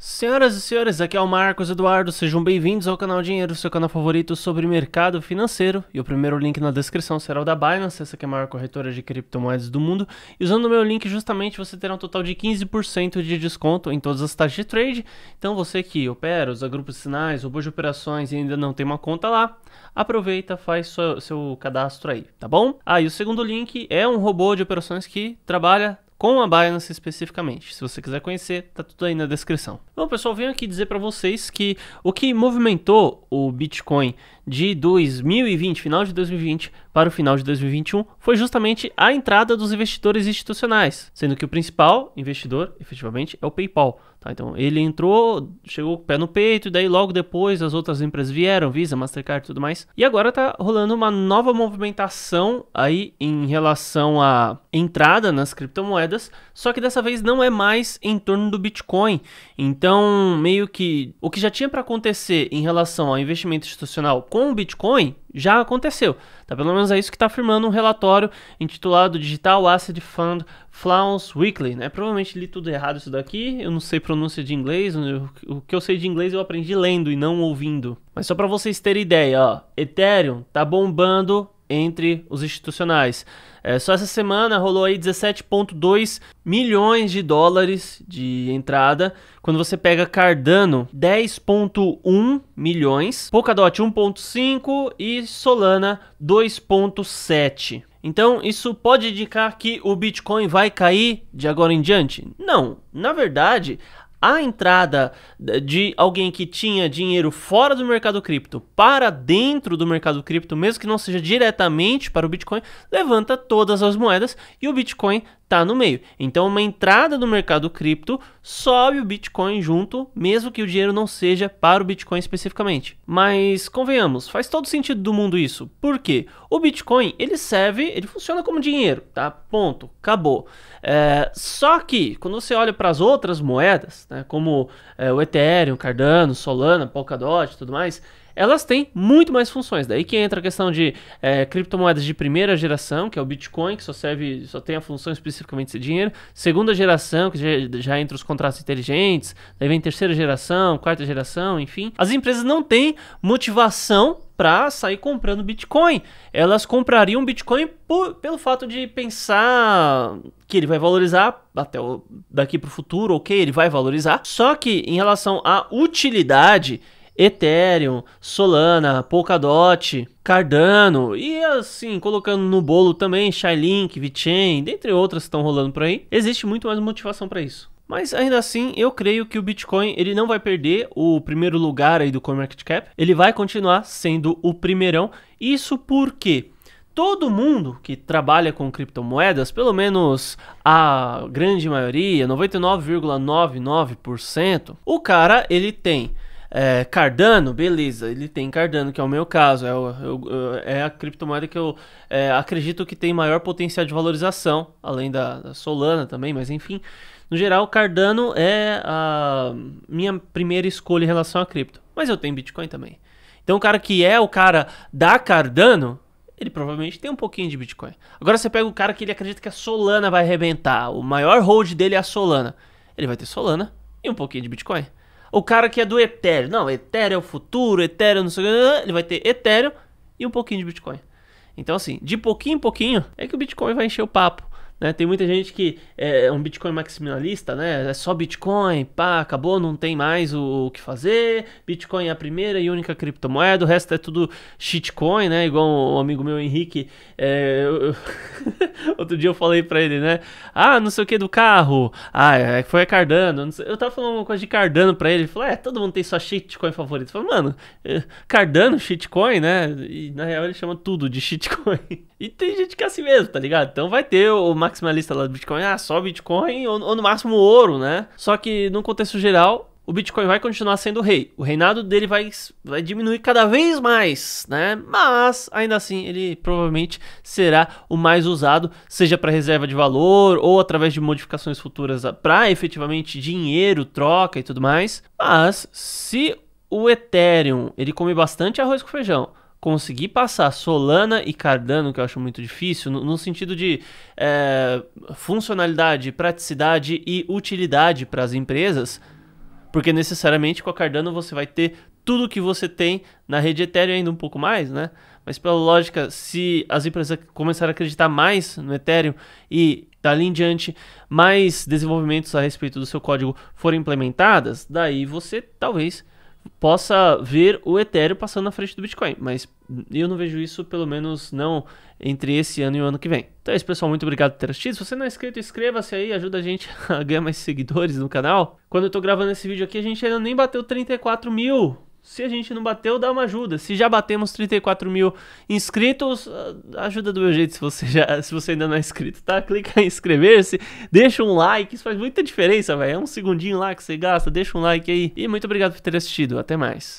Senhoras e senhores, aqui é o Marcos Eduardo, sejam bem-vindos ao canal Dinheiro, seu canal favorito sobre mercado financeiro. E o primeiro link na descrição será o da Binance, essa que é a maior corretora de criptomoedas do mundo. E usando o meu link, justamente, você terá um total de 15% de desconto em todas as taxas de trade. Então você que opera, usa grupos de sinais, robô de operações e ainda não tem uma conta lá, aproveita, faz seu, seu cadastro aí, tá bom? Ah, e o segundo link é um robô de operações que trabalha com a Binance especificamente. Se você quiser conhecer, tá tudo aí na descrição. Bom, pessoal, venho aqui dizer para vocês que o que movimentou o Bitcoin de 2020, final de 2020 para o final de 2021, foi justamente a entrada dos investidores institucionais, sendo que o principal investidor, efetivamente, é o PayPal. Tá? Então ele entrou, chegou com o pé no peito, e daí logo depois as outras empresas vieram, Visa, Mastercard e tudo mais. E agora tá rolando uma nova movimentação aí em relação à entrada nas criptomoedas, só que dessa vez não é mais em torno do Bitcoin. Então, meio que o que já tinha para acontecer em relação ao investimento institucional com o Bitcoin já aconteceu. Tá? Pelo menos é isso que está afirmando um relatório intitulado Digital Asset Fund Flounce Weekly. Né? Provavelmente li tudo errado isso daqui, eu não sei pronúncia de inglês, o que eu sei de inglês eu aprendi lendo e não ouvindo. Mas só para vocês terem ideia, ó, Ethereum tá bombando entre os institucionais. É, só essa semana rolou aí 17,2 milhões de dólares de entrada. Quando você pega Cardano, 10,1 milhões, Polkadot 1,5 e Solana 2,7. Então, isso pode indicar que o Bitcoin vai cair de agora em diante? Não. Na verdade, a entrada de alguém que tinha dinheiro fora do mercado cripto para dentro do mercado cripto, mesmo que não seja diretamente para o Bitcoin, levanta todas as moedas e o Bitcoin tá no meio. Então, uma entrada no mercado cripto sobe o Bitcoin junto, mesmo que o dinheiro não seja para o Bitcoin especificamente. Mas convenhamos, faz todo sentido do mundo isso. Por quê? O Bitcoin ele serve, ele funciona como dinheiro, tá? Ponto, acabou. É, só que quando você olha para as outras moedas, né, como é, o Ethereum, Cardano, Solana, Polkadot, tudo mais, elas têm muito mais funções. Daí que entra a questão de é, criptomoedas de primeira geração, que é o Bitcoin, que só serve, só tem a função especificamente de dinheiro. Segunda geração, que já, já entra os contratos inteligentes. Daí vem terceira geração, quarta geração, enfim. As empresas não têm motivação para sair comprando Bitcoin. Elas comprariam Bitcoin por, pelo fato de pensar que ele vai valorizar até o, daqui para o futuro, ok, ele vai valorizar. Só que em relação à utilidade Ethereum, Solana, Polkadot, Cardano e assim, colocando no bolo também Shylink, VeChain, dentre outras que estão rolando por aí. Existe muito mais motivação para isso. Mas ainda assim, eu creio que o Bitcoin ele não vai perder o primeiro lugar aí do CoinMarketCap. Ele vai continuar sendo o primeirão. Isso porque todo mundo que trabalha com criptomoedas, pelo menos a grande maioria, 99,99%, ,99%, o cara ele tem é, Cardano, beleza, ele tem Cardano, que é o meu caso, é, o, eu, é a criptomoeda que eu é, acredito que tem maior potencial de valorização, além da, da, Solana também, mas enfim. No geral, Cardano é a minha primeira escolha em relação a cripto, mas eu tenho Bitcoin também. Então o cara que é o cara da Cardano, ele provavelmente tem um pouquinho de Bitcoin. Agora você pega o cara que ele acredita que a Solana vai arrebentar, o maior hold dele é a Solana. Ele vai ter Solana e um pouquinho de Bitcoin o cara que é do Ethereum. Não, Ethereum é o futuro, Ethereum não sei o que. Ele vai ter Ethereum e um pouquinho de Bitcoin. Então, assim, de pouquinho em pouquinho é que o Bitcoin vai encher o papo. Né? Tem muita gente que é, é um Bitcoin maximalista, né? É só Bitcoin, pá, acabou, não tem mais o, o que fazer. Bitcoin é a primeira e única criptomoeda, o resto é tudo shitcoin, né? Igual um, um amigo meu, Henrique. É, eu, eu... Outro dia eu falei pra ele, né? Ah, não sei o que do carro. Ah, é, foi a Cardano. Eu tava falando uma coisa de Cardano pra ele. Ele falou: é, todo mundo tem sua shitcoin favorita. Eu falei, mano, é, Cardano, shitcoin, né? E na real ele chama tudo de shitcoin. E tem gente que é assim mesmo, tá ligado? Então vai ter o maximalista lá do Bitcoin, ah, só Bitcoin ou, ou no máximo ouro, né? Só que no contexto geral, o Bitcoin vai continuar sendo o rei. O reinado dele vai, vai diminuir cada vez mais, né? Mas ainda assim, ele provavelmente será o mais usado, seja para reserva de valor ou através de modificações futuras para efetivamente dinheiro, troca e tudo mais. Mas se o Ethereum ele come bastante arroz com feijão conseguir passar Solana e Cardano, que eu acho muito difícil, no, no sentido de é, funcionalidade, praticidade e utilidade para as empresas, porque necessariamente com a Cardano você vai ter tudo que você tem na rede Ethereum ainda um pouco mais, né? Mas pela lógica, se as empresas começarem a acreditar mais no Ethereum e dali em diante mais desenvolvimentos a respeito do seu código forem implementadas, daí você talvez possa ver o Ethereum passando na frente do Bitcoin, mas eu não vejo isso, pelo menos não entre esse ano e o ano que vem. Então é isso, pessoal. Muito obrigado por ter assistido. Se você não é inscrito, inscreva-se aí, ajuda a gente a ganhar mais seguidores no canal. Quando eu tô gravando esse vídeo aqui, a gente ainda nem bateu 34 mil. Se a gente não bateu, dá uma ajuda. Se já batemos 34 mil inscritos, ah, ajuda do meu jeito se você, já, se você ainda não é inscrito, tá? Clica em inscrever-se, deixa um like, isso faz muita diferença, velho. É um segundinho lá que você gasta, deixa um like aí. E muito obrigado por ter assistido, até mais.